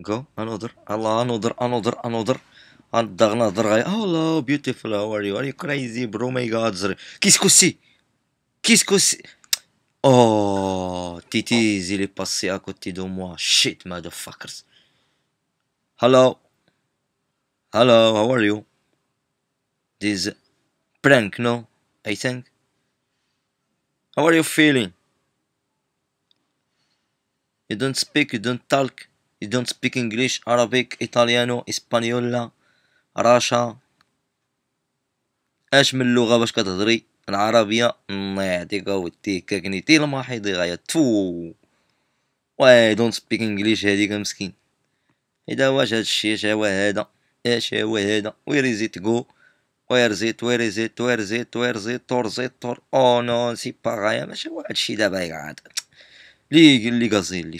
Go, another, Allah, another, another, another. And another hello, beautiful, how are you? Are you crazy, bro? My God, qu'est-ce que c'est? quest Oh, Titiz, il est passé à côté de moi. Shit, motherfuckers. Hello. Hello, how are you? This prank, no? I think. How are you feeling? You don't speak, you don't talk. you don't speak English, Arabic, Italiano, Hispaniola, راشا اش من لغه باش كتهضري العربيه الله يعطيك اودي كاكنيتي حيضي غايا تفو واي دونت سبيك انجليش هاديك مسكين اذا واش هادشي اش هو هذا اش هو هذا وير از ات جو وير ات وير ات وير ات وير ات تور زيت تور او نو سي با غايا ماشي هو هادشي دابا يقعد لي لي غازي لي